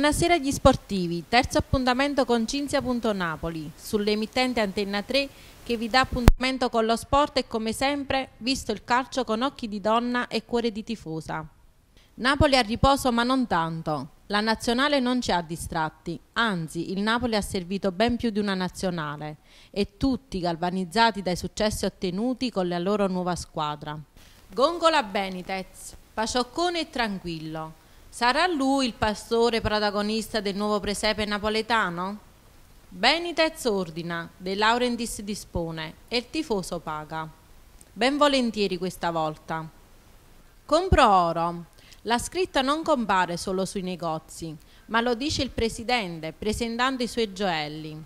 Buonasera agli sportivi, terzo appuntamento con Cinzia.Napoli, sull'emittente Antenna 3 che vi dà appuntamento con lo sport e come sempre visto il calcio con occhi di donna e cuore di tifosa. Napoli a riposo ma non tanto. La nazionale non ci ha distratti, anzi il Napoli ha servito ben più di una nazionale e tutti galvanizzati dai successi ottenuti con la loro nuova squadra. Gongola Benitez, Pacioccone e Tranquillo, Sarà lui il pastore protagonista del nuovo presepe napoletano? Benitez ordina, De Laurentiis dispone e il tifoso paga. Ben volentieri questa volta. Compro oro. La scritta non compare solo sui negozi, ma lo dice il presidente presentando i suoi gioielli.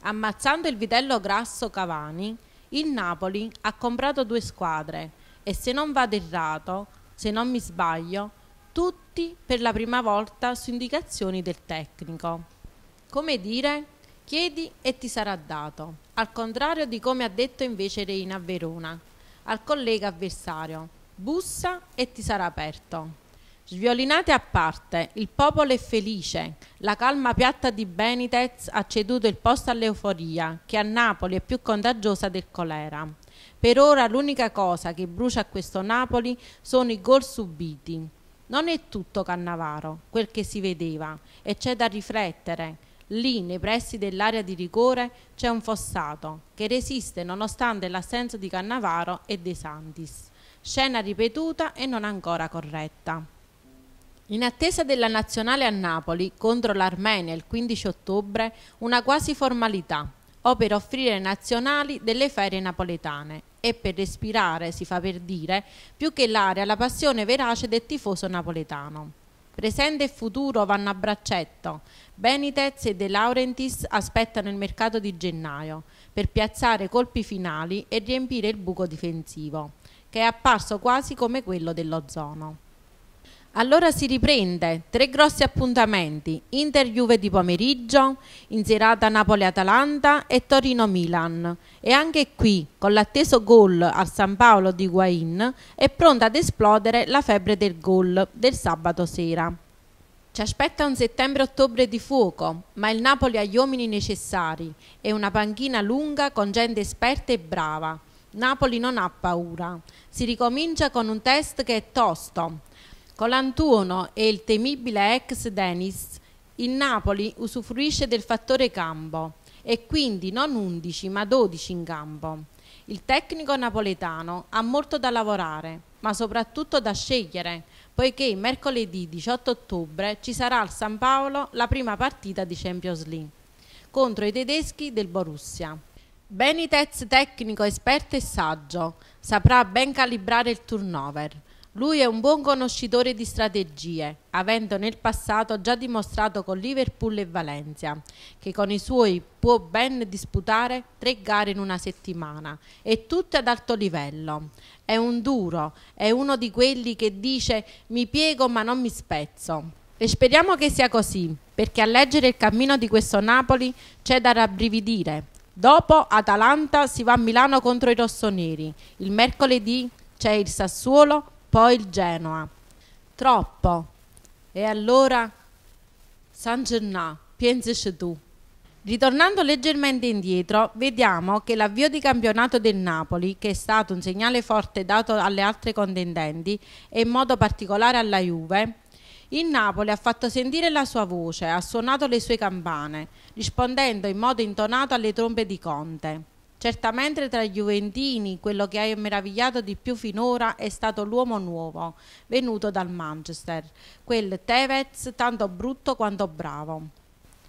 Ammazzando il vitello grasso Cavani, il Napoli ha comprato due squadre e se non vado errato, se non mi sbaglio, tutti per la prima volta su indicazioni del tecnico. Come dire, chiedi e ti sarà dato, al contrario di come ha detto invece Reina a Verona, al collega avversario, bussa e ti sarà aperto. Sviolinate a parte, il popolo è felice. La calma piatta di Benitez ha ceduto il posto all'euforia, che a Napoli è più contagiosa del colera. Per ora l'unica cosa che brucia questo Napoli sono i gol subiti, non è tutto Cannavaro, quel che si vedeva, e c'è da riflettere. Lì, nei pressi dell'area di rigore, c'è un fossato, che resiste nonostante l'assenza di Cannavaro e De Santis. Scena ripetuta e non ancora corretta. In attesa della nazionale a Napoli contro l'Armenia il 15 ottobre, una quasi formalità, o per offrire ai nazionali delle ferie napoletane e per respirare, si fa per dire, più che l'aria, la passione verace del tifoso napoletano. Presente e futuro vanno a braccetto. Benitez e De Laurentiis aspettano il mercato di gennaio per piazzare colpi finali e riempire il buco difensivo, che è apparso quasi come quello dell'ozono. Allora si riprende tre grossi appuntamenti, Inter-Juve di pomeriggio, in serata Napoli-Atalanta e Torino-Milan. E anche qui, con l'atteso gol al San Paolo di Guain, è pronta ad esplodere la febbre del gol del sabato sera. Ci aspetta un settembre-ottobre di fuoco, ma il Napoli ha gli uomini necessari e una panchina lunga con gente esperta e brava. Napoli non ha paura. Si ricomincia con un test che è tosto Colantuono e il temibile ex Denis, il Napoli usufruisce del fattore campo e quindi non 11 ma 12 in campo. Il tecnico napoletano ha molto da lavorare, ma soprattutto da scegliere, poiché mercoledì 18 ottobre ci sarà al San Paolo la prima partita di Champions League contro i tedeschi del Borussia. Benitez tecnico esperto e saggio, saprà ben calibrare il turnover, lui è un buon conoscitore di strategie, avendo nel passato già dimostrato con Liverpool e Valencia, che con i suoi può ben disputare tre gare in una settimana, e tutte ad alto livello. È un duro, è uno di quelli che dice mi piego ma non mi spezzo. E speriamo che sia così, perché a leggere il cammino di questo Napoli c'è da rabbrividire. Dopo Atalanta si va a Milano contro i rossoneri, il mercoledì c'è il Sassuolo poi il Genoa. Troppo. E allora San Gennà, piensesci tu. Ritornando leggermente indietro, vediamo che l'avvio di campionato del Napoli, che è stato un segnale forte dato alle altre contendenti e in modo particolare alla Juve, il Napoli ha fatto sentire la sua voce, ha suonato le sue campane, rispondendo in modo intonato alle trombe di Conte. Certamente tra i Juventini quello che hai meravigliato di più finora è stato l'uomo nuovo, venuto dal Manchester, quel Tevez tanto brutto quanto bravo.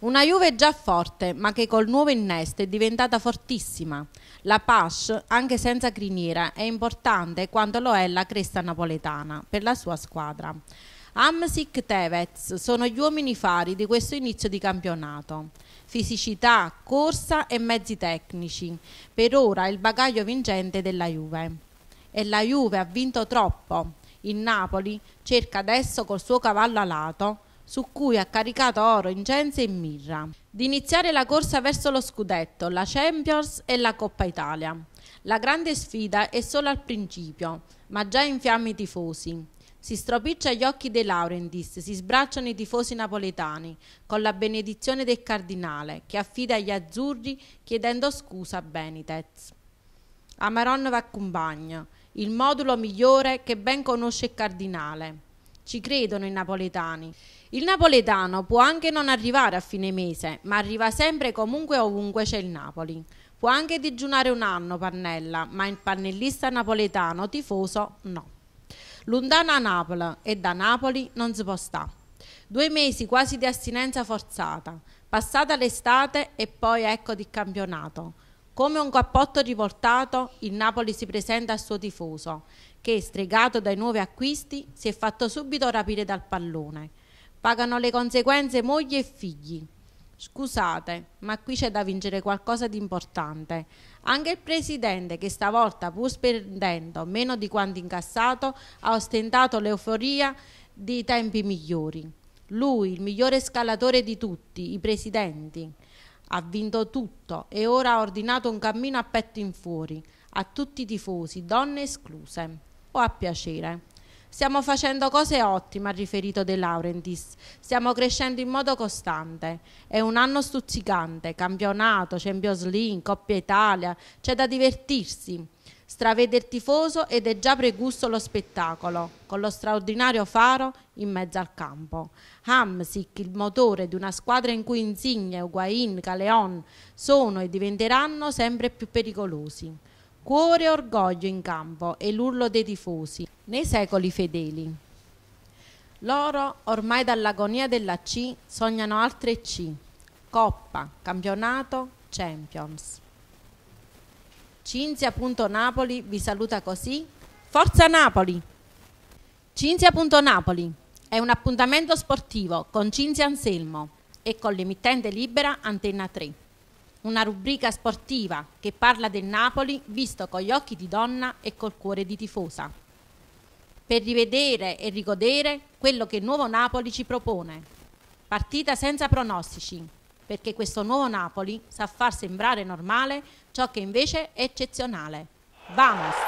Una Juve già forte, ma che col nuovo innesto è diventata fortissima. La Pash, anche senza criniera, è importante quanto lo è la cresta napoletana per la sua squadra. Amsic Tevez sono gli uomini fari di questo inizio di campionato fisicità, corsa e mezzi tecnici. Per ora il bagaglio vincente della Juve. E la Juve ha vinto troppo. Il Napoli cerca adesso col suo cavallo alato su cui ha caricato oro, incense e mirra, di iniziare la corsa verso lo scudetto, la Champions e la Coppa Italia. La grande sfida è solo al principio, ma già in fiamme i tifosi. Si stropiccia gli occhi dei Laurentiis, si sbracciano i tifosi napoletani, con la benedizione del cardinale, che affida agli azzurri chiedendo scusa a Benitez. Amaron va compagno, il modulo migliore che ben conosce il cardinale. Ci credono i napoletani. Il napoletano può anche non arrivare a fine mese, ma arriva sempre e comunque ovunque c'è il Napoli. Può anche digiunare un anno Pannella, ma il pannellista napoletano tifoso no. Lontano a Napoli e da Napoli non si può stare. Due mesi quasi di astinenza forzata, passata l'estate e poi ecco di campionato. Come un cappotto rivoltato, il Napoli si presenta al suo tifoso, che, stregato dai nuovi acquisti, si è fatto subito rapire dal pallone. Pagano le conseguenze moglie e figli, Scusate, ma qui c'è da vincere qualcosa di importante. Anche il presidente, che stavolta, pur spendendo meno di quanto incassato, ha ostentato l'euforia di tempi migliori. Lui, il migliore scalatore di tutti, i presidenti, ha vinto tutto e ora ha ordinato un cammino a petto in fuori, a tutti i tifosi, donne escluse, o a piacere. Stiamo facendo cose ottime, ha riferito De Laurentiis. Stiamo crescendo in modo costante. È un anno stuzzicante, campionato, Champions League, Coppa Italia, c'è da divertirsi. Stravede il tifoso ed è già pregusto lo spettacolo, con lo straordinario Faro in mezzo al campo. Hamsik, il motore di una squadra in cui Insigne, Higuain, Caleon sono e diventeranno sempre più pericolosi cuore e orgoglio in campo e l'urlo dei tifosi, nei secoli fedeli. Loro, ormai dall'agonia della C, sognano altre C, Coppa, Campionato, Champions. Cinzia.Napoli vi saluta così. Forza Napoli! Cinzia.Napoli è un appuntamento sportivo con Cinzia Anselmo e con l'emittente libera Antenna 3 una rubrica sportiva che parla del Napoli visto con gli occhi di donna e col cuore di tifosa, per rivedere e rigodere quello che il nuovo Napoli ci propone. Partita senza pronostici, perché questo nuovo Napoli sa far sembrare normale ciò che invece è eccezionale. Vamos!